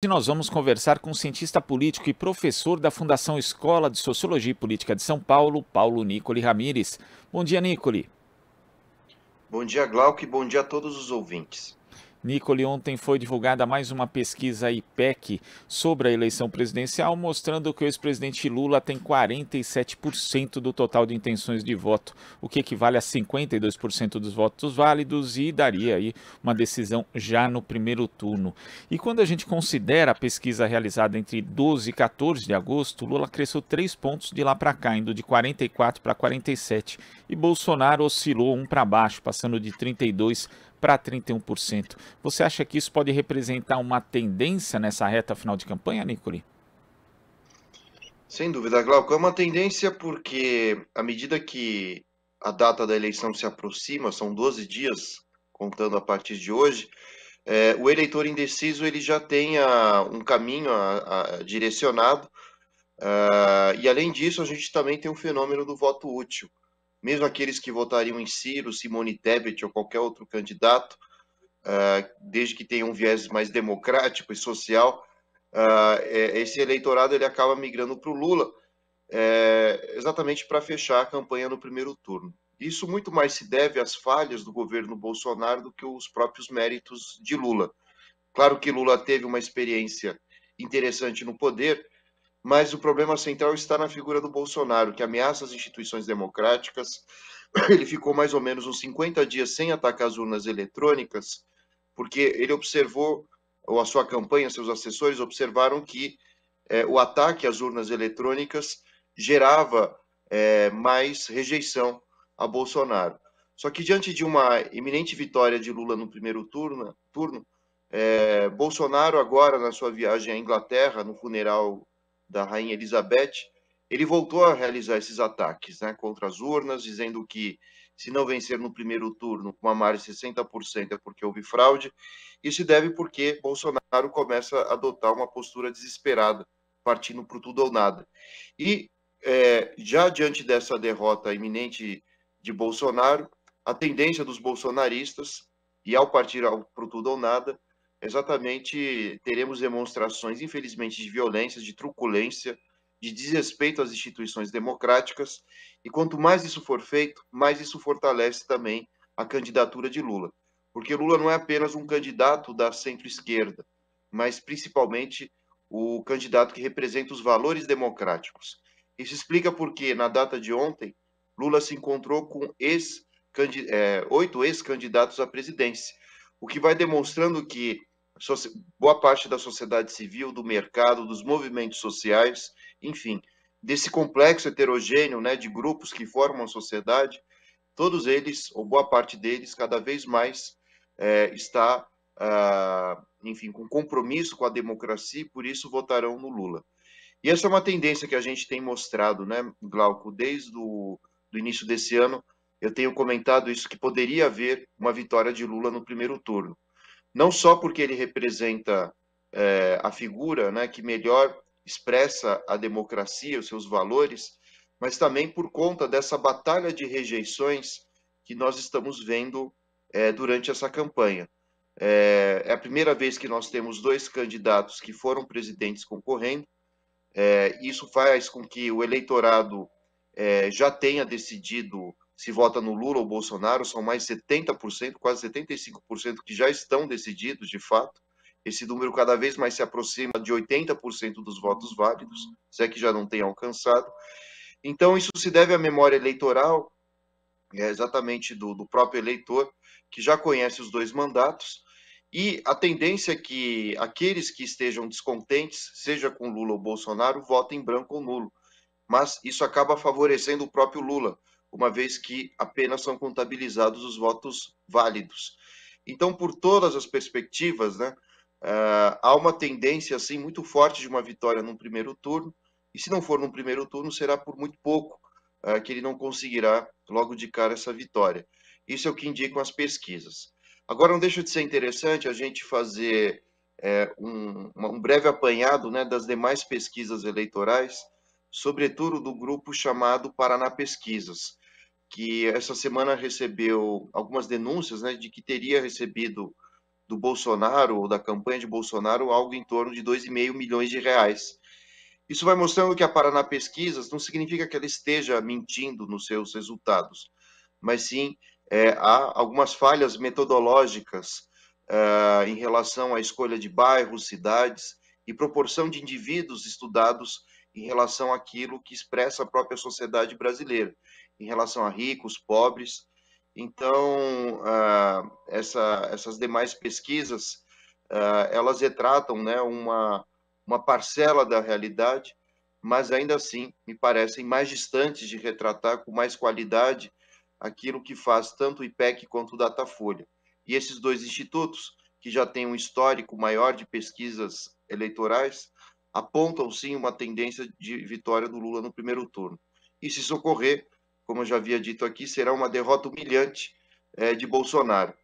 Hoje nós vamos conversar com o um cientista político e professor da Fundação Escola de Sociologia e Política de São Paulo, Paulo Nicole Ramires. Bom dia, Nicole. Bom dia, Glauco, e bom dia a todos os ouvintes. Nicole, ontem foi divulgada mais uma pesquisa IPEC sobre a eleição presidencial, mostrando que o ex-presidente Lula tem 47% do total de intenções de voto, o que equivale a 52% dos votos válidos e daria aí uma decisão já no primeiro turno. E quando a gente considera a pesquisa realizada entre 12 e 14 de agosto, Lula cresceu 3 pontos de lá para cá, indo de 44 para 47, e Bolsonaro oscilou um para baixo, passando de 32 para 31%. Você acha que isso pode representar uma tendência nessa reta final de campanha, Nicole? Sem dúvida, Glauco. É uma tendência porque, à medida que a data da eleição se aproxima, são 12 dias, contando a partir de hoje, é, o eleitor indeciso ele já tem a, um caminho a, a, direcionado. Uh, e, além disso, a gente também tem o fenômeno do voto útil mesmo aqueles que votariam em Ciro, Simone Tebet ou qualquer outro candidato, ah, desde que tenha um viés mais democrático e social, ah, é, esse eleitorado ele acaba migrando para o Lula, é, exatamente para fechar a campanha no primeiro turno. Isso muito mais se deve às falhas do governo Bolsonaro do que os próprios méritos de Lula. Claro que Lula teve uma experiência interessante no poder, mas o problema central está na figura do Bolsonaro, que ameaça as instituições democráticas. Ele ficou mais ou menos uns 50 dias sem atacar as urnas eletrônicas, porque ele observou, ou a sua campanha, seus assessores observaram que eh, o ataque às urnas eletrônicas gerava eh, mais rejeição a Bolsonaro. Só que diante de uma iminente vitória de Lula no primeiro turno, turno eh, Bolsonaro agora na sua viagem à Inglaterra, no funeral da Rainha Elizabeth, ele voltou a realizar esses ataques né, contra as urnas, dizendo que se não vencer no primeiro turno com uma margem de 60% é porque houve fraude. Isso deve porque Bolsonaro começa a adotar uma postura desesperada, partindo para tudo ou nada. E é, já diante dessa derrota iminente de Bolsonaro, a tendência dos bolsonaristas, e ao partir para tudo ou nada, exatamente teremos demonstrações, infelizmente, de violência, de truculência, de desrespeito às instituições democráticas. E quanto mais isso for feito, mais isso fortalece também a candidatura de Lula. Porque Lula não é apenas um candidato da centro-esquerda, mas principalmente o candidato que representa os valores democráticos. Isso explica porque, na data de ontem, Lula se encontrou com ex é, oito ex-candidatos à presidência, o que vai demonstrando que boa parte da sociedade civil, do mercado, dos movimentos sociais, enfim, desse complexo heterogêneo né, de grupos que formam a sociedade, todos eles, ou boa parte deles, cada vez mais é, está, ah, enfim, com compromisso com a democracia e por isso votarão no Lula. E essa é uma tendência que a gente tem mostrado, né, Glauco, desde o do início desse ano, eu tenho comentado isso, que poderia haver uma vitória de Lula no primeiro turno não só porque ele representa é, a figura né, que melhor expressa a democracia, os seus valores, mas também por conta dessa batalha de rejeições que nós estamos vendo é, durante essa campanha. É, é, a primeira vez que nós temos dois candidatos que foram presidentes concorrendo, é, isso faz com que o eleitorado é, já tenha decidido se vota no Lula ou Bolsonaro, são mais 70%, quase 75% que já estão decididos de fato. Esse número cada vez mais se aproxima de 80% dos votos válidos, se é que já não tem alcançado. Então, isso se deve à memória eleitoral, é exatamente do, do próprio eleitor, que já conhece os dois mandatos. E a tendência é que aqueles que estejam descontentes, seja com Lula ou Bolsonaro, votem branco ou nulo. Mas isso acaba favorecendo o próprio Lula, uma vez que apenas são contabilizados os votos válidos. Então, por todas as perspectivas, né, uh, há uma tendência assim muito forte de uma vitória num primeiro turno, e se não for num primeiro turno, será por muito pouco uh, que ele não conseguirá logo de cara essa vitória. Isso é o que indicam as pesquisas. Agora, não deixa de ser interessante a gente fazer é, um, um, breve apanhado né, das demais pesquisas eleitorais sobretudo do grupo chamado Paraná Pesquisas, que essa semana recebeu algumas denúncias né, de que teria recebido do Bolsonaro ou da campanha de Bolsonaro algo em torno de 2,5 milhões de reais. Isso vai mostrando que a Paraná Pesquisas não significa que ela esteja mentindo nos seus resultados, mas sim é, há algumas falhas metodológicas é, em relação à escolha de bairros, cidades e proporção de indivíduos estudados em relação àquilo que expressa a própria sociedade brasileira, em relação a ricos, pobres. Então, uh, essa, essas demais pesquisas, uh, elas retratam né, uma, uma parcela da realidade, mas ainda assim me parecem mais distantes de retratar com mais qualidade aquilo que faz tanto o IPEC quanto o Datafolha. E esses dois institutos, que já têm um histórico maior de pesquisas eleitorais, apontam sim uma tendência de vitória do Lula no primeiro turno. E se isso ocorrer, como eu já havia dito aqui, será uma derrota humilhante é, de Bolsonaro.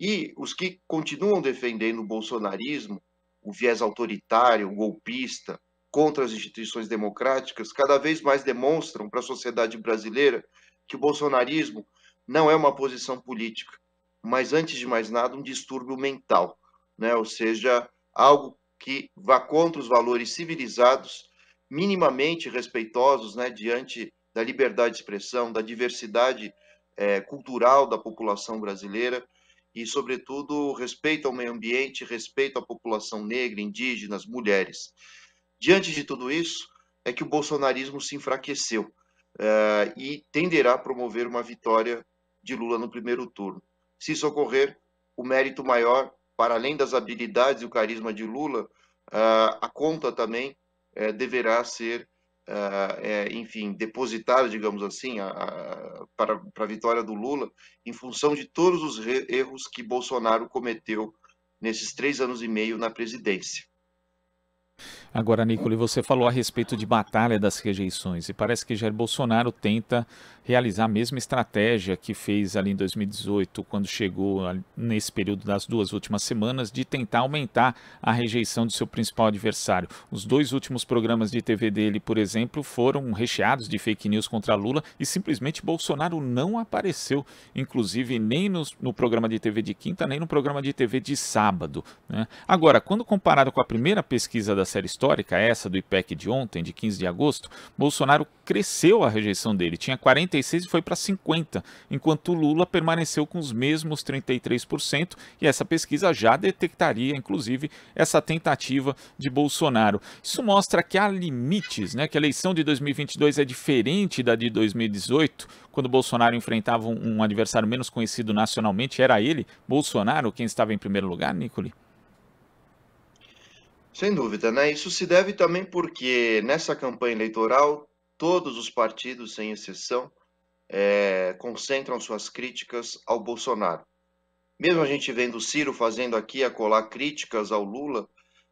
E os que continuam defendendo o bolsonarismo, o viés autoritário, o golpista, contra as instituições democráticas, cada vez mais demonstram para a sociedade brasileira que o bolsonarismo não é uma posição política, mas antes de mais nada um distúrbio mental, né? Ou seja, algo que vá contra os valores civilizados, minimamente respeitosos né, diante da liberdade de expressão, da diversidade é, cultural da população brasileira e, sobretudo, respeito ao meio ambiente, respeito à população negra, indígenas, mulheres. Diante de tudo isso, é que o bolsonarismo se enfraqueceu é, e tenderá a promover uma vitória de Lula no primeiro turno. Se isso ocorrer, o mérito maior para além das habilidades e o carisma de Lula, ah, a conta também eh, deverá ser, ah, é, enfim, depositada, digamos assim, para, para a vitória do Lula, em função de todos os erros que Bolsonaro cometeu nesses três anos e meio na presidência. Agora, Nicole, você falou a respeito de batalha das rejeições e parece que Jair Bolsonaro tenta realizar a mesma estratégia que fez ali em 2018, quando chegou nesse período das duas últimas semanas, de tentar aumentar a rejeição do seu principal adversário. Os dois últimos programas de TV dele, por exemplo, foram recheados de fake news contra Lula e simplesmente Bolsonaro não apareceu, inclusive nem no, no programa de TV de quinta, nem no programa de TV de sábado. Né? Agora, quando comparado com a primeira pesquisa da série histórica, essa do IPEC de ontem, de 15 de agosto, Bolsonaro cresceu a rejeição dele, tinha 46 e foi para 50, enquanto Lula permaneceu com os mesmos 33%, e essa pesquisa já detectaria, inclusive, essa tentativa de Bolsonaro. Isso mostra que há limites, né, que a eleição de 2022 é diferente da de 2018, quando Bolsonaro enfrentava um adversário menos conhecido nacionalmente, era ele, Bolsonaro, quem estava em primeiro lugar, Nicole? Sem dúvida, né? Isso se deve também porque nessa campanha eleitoral todos os partidos, sem exceção, é, concentram suas críticas ao Bolsonaro. Mesmo a gente vendo o Ciro fazendo aqui a colar críticas ao Lula,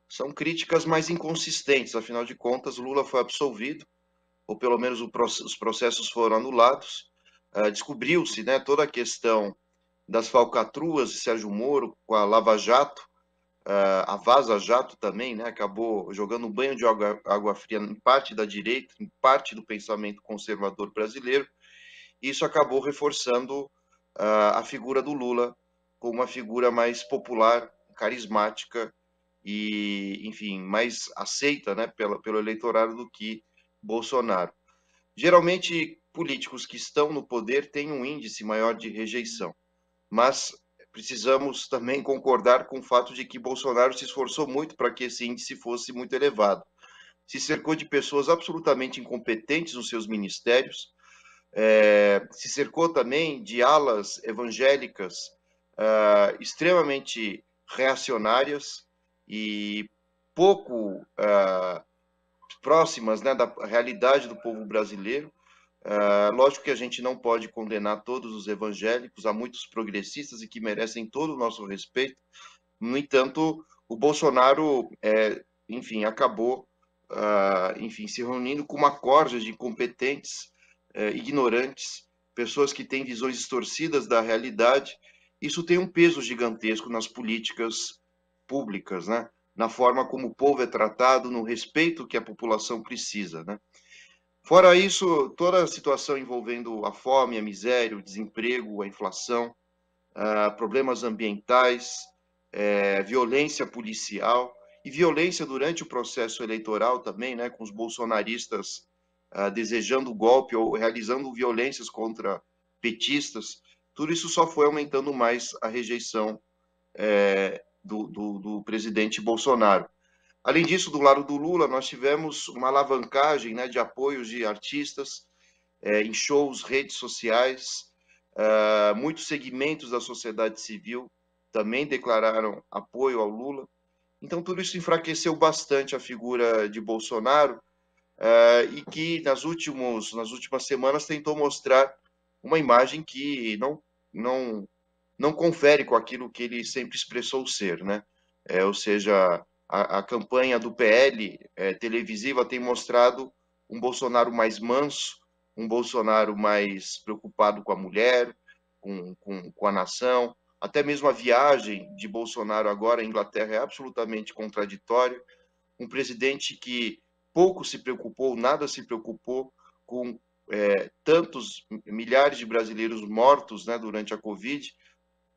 são críticas mais inconsistentes. Afinal de contas, Lula foi absolvido, ou pelo menos os processos foram anulados. Uh, Descobriu-se né, toda a questão das falcatruas de Sérgio Moro com a Lava Jato, Uh, a Vaza Jato também né, acabou jogando um banho de água, água, fria em parte da direita, em parte do pensamento conservador brasileiro, e isso acabou reforçando uh, a figura do Lula como uma figura mais popular, carismática e, enfim, mais aceita né, pela, pelo eleitorado do que Bolsonaro. Geralmente, políticos que estão no poder têm um índice maior de rejeição, mas precisamos também concordar com o fato de que Bolsonaro se esforçou muito para que esse índice fosse muito elevado. Se cercou de pessoas absolutamente incompetentes nos seus ministérios, é, se cercou também de alas evangélicas é, extremamente reacionárias e pouco é, próximas né, da realidade do povo brasileiro. Ah, lógico que a gente não pode condenar todos os evangélicos, há muitos progressistas e que merecem todo o nosso respeito. No entanto, o Bolsonaro, é, enfim, acabou, uh, enfim, se reunindo com uma corja de incompetentes, é, ignorantes, pessoas que têm visões distorcidas da realidade. Isso tem um peso gigantesco nas políticas públicas, né? Na forma como o povo é tratado, no respeito que a população precisa, né? Fora isso, toda a situação envolvendo a fome, a miséria, o desemprego, a inflação, uh, problemas ambientais, eh, violência policial e violência durante o processo eleitoral também, né, com os bolsonaristas uh, desejando golpe ou realizando violências contra petistas, tudo isso só foi aumentando mais a rejeição eh, do, do, do presidente Bolsonaro. Além disso, do lado do Lula, nós tivemos uma alavancagem né, de apoios de artistas é, em shows, redes sociais, é, muitos segmentos da sociedade civil também declararam apoio ao Lula. Então, tudo isso enfraqueceu bastante a figura de Bolsonaro é, e que nas, últimos, nas últimas semanas tentou mostrar uma imagem que não, não, não confere com aquilo que ele sempre expressou ser, né? É, ou seja, a, a campanha do PL é, televisiva tem mostrado um Bolsonaro mais manso, um Bolsonaro mais preocupado com a mulher, com, com, com a nação. Até mesmo a viagem de Bolsonaro agora à Inglaterra é absolutamente contraditória. Um presidente que pouco se preocupou, nada se preocupou com é, tantos milhares de brasileiros mortos né, durante a Covid,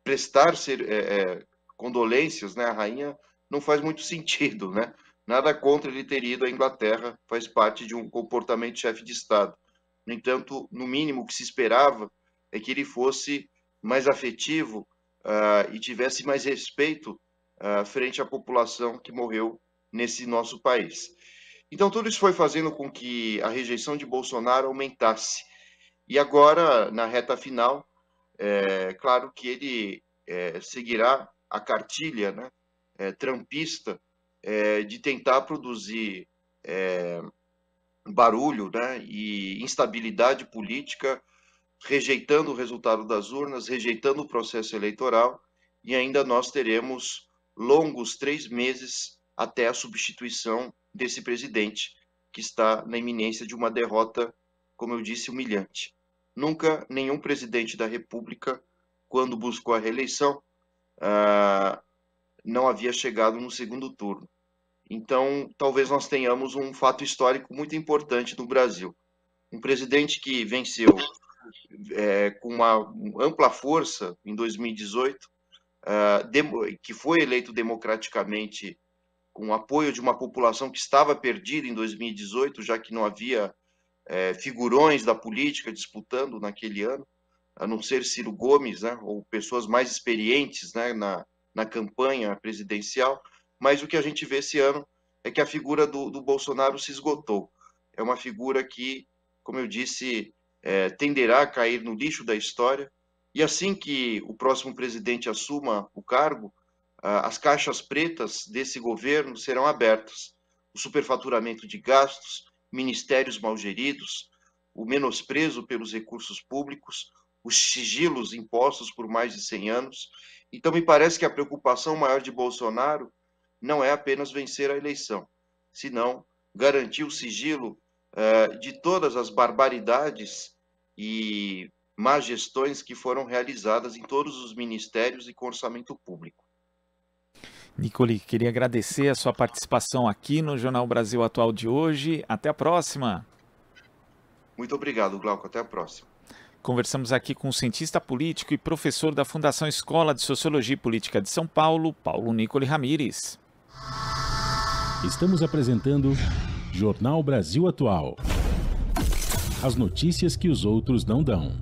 prestar ser, é, é condolências né, à rainha não faz muito sentido, né? Nada contra ele ter ido à Inglaterra, faz parte de um comportamento chefe de Estado. No entanto, no mínimo o que se esperava é que ele fosse mais afetivo uh, e tivesse mais respeito uh, frente à população que morreu nesse nosso país. Então, tudo isso foi fazendo com que a rejeição de Bolsonaro aumentasse. E agora, na reta final, é claro que ele é, seguirá a cartilha né, é, trampista é, de tentar produzir é, barulho né, e instabilidade política, rejeitando o resultado das urnas, rejeitando o processo eleitoral, e ainda nós teremos longos três meses até a substituição desse presidente, que está na iminência de uma derrota, como eu disse, humilhante. Nunca nenhum presidente da República, quando buscou a reeleição, ah, não havia chegado no segundo turno. Então, talvez nós tenhamos um fato histórico muito importante no Brasil. Um presidente que venceu é, com uma ampla força em 2018, uh, é, que foi eleito democraticamente com o apoio de uma população que estava perdida em 2018, já que não havia é, figurões da política disputando naquele ano, a não ser Ciro Gomes, né, ou pessoas mais experientes né, na, na campanha presidencial, mas o que a gente vê esse ano é que a figura do, do Bolsonaro se esgotou. É uma figura que, como eu disse, é, tenderá a cair no lixo da história. E assim que o próximo presidente assuma o cargo, as caixas pretas desse governo serão abertas. O superfaturamento de gastos, ministérios mal geridos, o menosprezo pelos recursos públicos, os sigilos impostos por mais de 100 anos então, me parece que a preocupação maior de Bolsonaro não é apenas vencer a eleição, senão garantir o sigilo uh, de todas as barbaridades e más gestões que foram realizadas em todos os ministérios e com orçamento público. Nicole, queria agradecer a sua participação aqui no Jornal Brasil Atual de hoje. Até a próxima. Muito obrigado, Glauco. Até a próxima. Conversamos aqui com o um cientista político e professor da Fundação Escola de Sociologia e Política de São Paulo, Paulo Nicole Ramires. Estamos apresentando Jornal Brasil Atual. As notícias que os outros não dão.